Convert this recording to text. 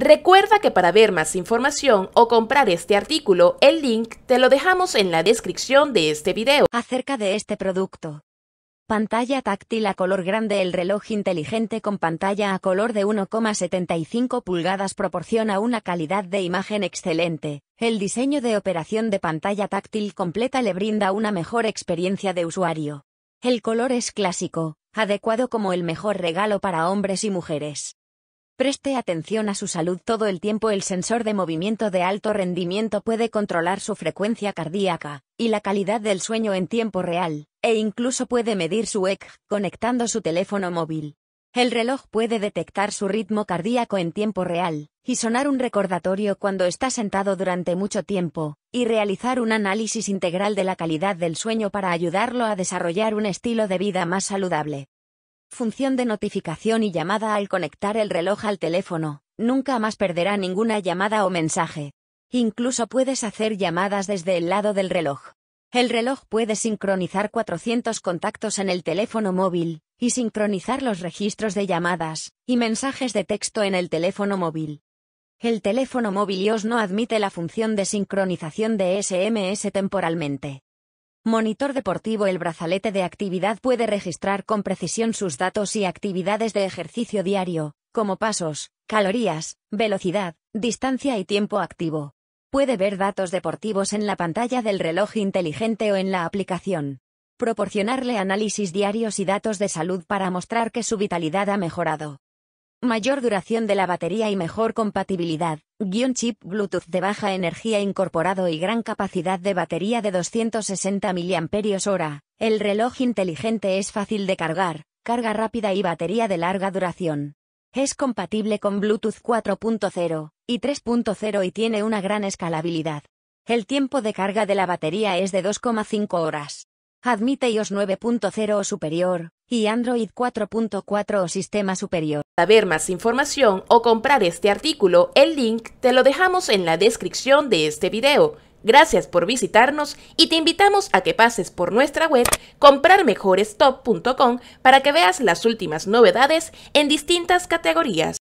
Recuerda que para ver más información o comprar este artículo, el link te lo dejamos en la descripción de este video. Acerca de este producto. Pantalla táctil a color grande El reloj inteligente con pantalla a color de 1,75 pulgadas proporciona una calidad de imagen excelente. El diseño de operación de pantalla táctil completa le brinda una mejor experiencia de usuario. El color es clásico, adecuado como el mejor regalo para hombres y mujeres. Preste atención a su salud todo el tiempo. El sensor de movimiento de alto rendimiento puede controlar su frecuencia cardíaca y la calidad del sueño en tiempo real, e incluso puede medir su ECG conectando su teléfono móvil. El reloj puede detectar su ritmo cardíaco en tiempo real, y sonar un recordatorio cuando está sentado durante mucho tiempo, y realizar un análisis integral de la calidad del sueño para ayudarlo a desarrollar un estilo de vida más saludable. Función de notificación y llamada al conectar el reloj al teléfono. Nunca más perderá ninguna llamada o mensaje. Incluso puedes hacer llamadas desde el lado del reloj. El reloj puede sincronizar 400 contactos en el teléfono móvil, y sincronizar los registros de llamadas y mensajes de texto en el teléfono móvil. El teléfono móvil iOS no admite la función de sincronización de SMS temporalmente. Monitor deportivo El brazalete de actividad puede registrar con precisión sus datos y actividades de ejercicio diario, como pasos, calorías, velocidad, distancia y tiempo activo. Puede ver datos deportivos en la pantalla del reloj inteligente o en la aplicación. Proporcionarle análisis diarios y datos de salud para mostrar que su vitalidad ha mejorado. Mayor duración de la batería y mejor compatibilidad. Guión chip Bluetooth de baja energía incorporado y gran capacidad de batería de 260 mAh. El reloj inteligente es fácil de cargar, carga rápida y batería de larga duración. Es compatible con Bluetooth 4.0 y 3.0 y tiene una gran escalabilidad. El tiempo de carga de la batería es de 2,5 horas admite iOS 9.0 o superior, y Android 4.4 o sistema superior. Para ver más información o comprar este artículo, el link te lo dejamos en la descripción de este video. Gracias por visitarnos y te invitamos a que pases por nuestra web comprarmejorestop.com para que veas las últimas novedades en distintas categorías.